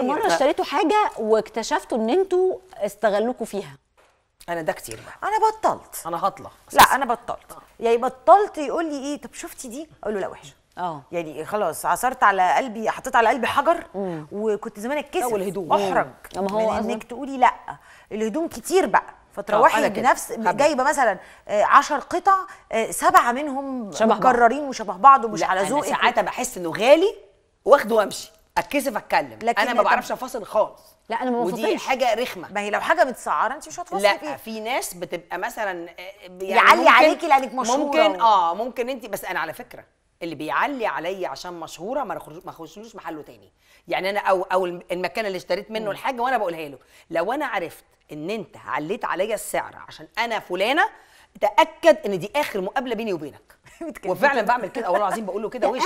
اخر يعني مره اشتريتوا حاجه واكتشفتوا ان انتوا استغلوكوا فيها انا ده كتير بقى انا بطلت انا هطلع لا انا بطلت آه. يعني بطلت يقول لي ايه طب شفتي دي اقول له لا وحشه اه يعني خلاص عصرت على قلبي حطيت على قلبي حجر مم. وكنت زمان اتكسف والهدوم احرج ما هو انك تقولي لا الهدوم كتير بقى فتروحي آه، بنفس جايبه مثلا 10 آه، قطع آه، سبعه منهم مكررين وشبه بعض ومش على ذوقك ساعات بحس انه غالي واخده وامشي اتكسف اتكلم لكن انا ما بعرفش افاصل خالص لا انا ما ودي حاجه رخمه ما هي لو حاجه متسعره انت مش هتفصلي فيها لا في ناس بتبقى مثلا آه، يعني يعلي عليكي لانك مشهوره ممكن اه ممكن انت بس انا على فكره اللي بيعلي عليا عشان مشهوره ما اخشلوش محله تاني يعني انا او او المكان اللي اشتريت منه الحاجه وانا بقولها له لو انا عرفت ان انت عليت عليا السعر عشان انا فلانه تاكد ان دي اخر مقابله بيني وبينك وفعلا بعمل كده والله العظيم بقول له كده وش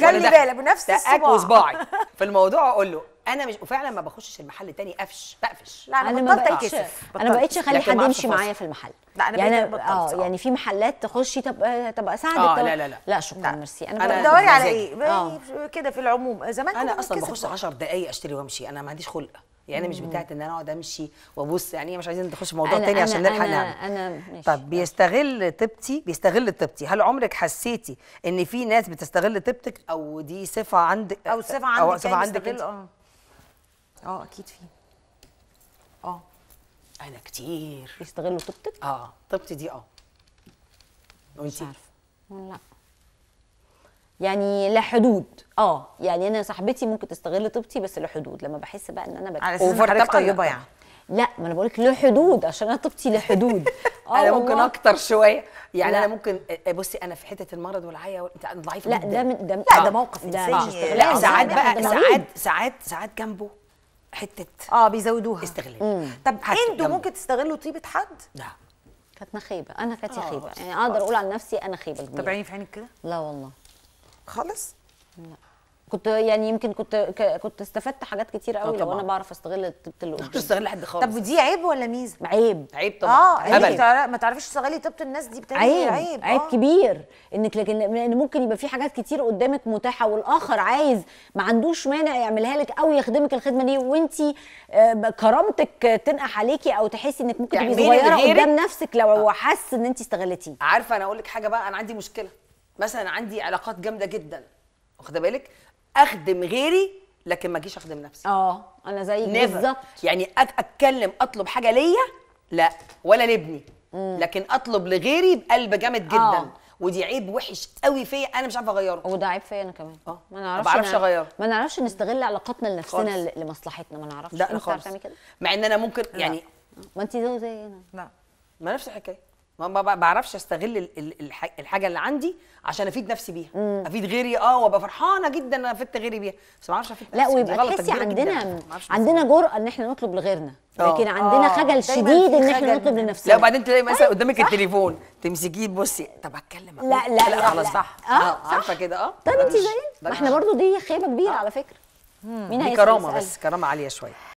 خلي بالك بنفس الصباع وصباعي في الموضوع اقول له انا مش وفعلا ما بخشش المحل تاني قفش بقفش لا انا, بطلت اتكسف انا ما بقتش اخلي حد يمشي معايا في المحل لا انا يعني بطلت اه يعني في محلات تخشي طب آه، طب اساعدك آه طب لا لا لا لا شكرا ميرسي انا, أنا بدوري على ايه آه. كده في العموم زمان انا اصلا بخش 10 دقائق اشتري وامشي انا ما عنديش خلق يعني انا مش بتاعت ان انا اقعد امشي وابص يعني إيه، مش عايزين نخش في موضوع تاني أنا عشان نلحق نعمل انا ماشي طب بيستغل طبتي بيستغل طبتي هل عمرك حسيتي ان في ناس بتستغل طبتك او دي صفه عندك او صفه عندك او صفه يعني عندك اه اه اكيد في اه انا كتير بيستغلوا طبتك؟ اه طبتي دي اه وانتي مش عارفه لا يعني لا حدود اه يعني انا صاحبتي ممكن تستغل طيبتي بس لحدود لما بحس بقى ان انا بت... على اساس حضرتك طيبه يعني لا ما انا بقول لك لحدود عشان انا طيبتي لحدود اه انا ممكن اكتر شويه يعني لا. انا ممكن بصي انا في حته المرض والعيا انت ضعيفه لا ده من ده لا ده آه. موقف انساني لا ساعات بقى ساعات ساعات ساعات جنبه حته اه بيزودوها استغلال طب انتوا ممكن تستغلوا طيبه حد؟ لا كانت خيبه انا كانت آه، خيبه يعني اقدر اقول عن نفسي انا خيبه طب عيني في عينك كده؟ لا والله خالص لا كنت يعني يمكن كنت كنت استفدت حاجات كتير آه، قوي لو انا بعرف استغل طيبه اللي قدامي تستغل حد خالص طب ودي عيب ولا ميزه عيب عيب طبعا اه يعني عيب ما تعرفيش تستغلي طيبه الناس دي بتعمل إيه؟ عيب عيب, آه. عيب كبير انك لكن ان ممكن يبقى في حاجات كتير قدامك متاحه والاخر عايز ما عندوش مانع يعملها لك او يخدمك الخدمه دي وانت آه، كرامتك تنقح عليكي او تحسي انك ممكن تبقي صغيره قدام نفسك لو آه. حس ان انت استغلتيه عارفه انا اقول لك حاجه بقى انا عندي مشكله مثلا عندي علاقات جامده جدا واخده بالك اخدم غيري لكن ما اجيش اخدم نفسي اه انا زيك بالظبط يعني اتكلم اطلب حاجه ليا لا ولا لابني لكن اطلب لغيري بقلب جامد جدا أوه. ودي عيب وحش قوي فيا انا مش عارفه اغيره وده عيب فيا انا كمان اه ما نعرفش ما بعرفش اغيره ما نعرفش نستغل علاقاتنا لنفسنا لمصلحتنا ما نعرفش لا خالص مع ان انا ممكن يعني ما انت زي انا لا ما نفس الحكايه ما بعرفش استغل الحاجه اللي عندي عشان افيد نفسي بيها مم. افيد غيري اه وابقى فرحانه جدا انا افدت غيري بيها بس ما اعرفش افيد لا ويبقى تحسي عندنا عندنا جرأه ان احنا نطلب لغيرنا آه. لكن عندنا آه. خجل شديد ان احنا نطلب لنفسنا لا وبعدين تلاقي مثلا طيب، قدامك التليفون تمسكيه تبصي طب هتكلم لا لا لا, لا خلاص صح اه, آه، عارفه كده اه طب انت زي ما احنا برضو دي خيبه كبيره على فكره مين دي كرامه بس كرامه عاليه شويه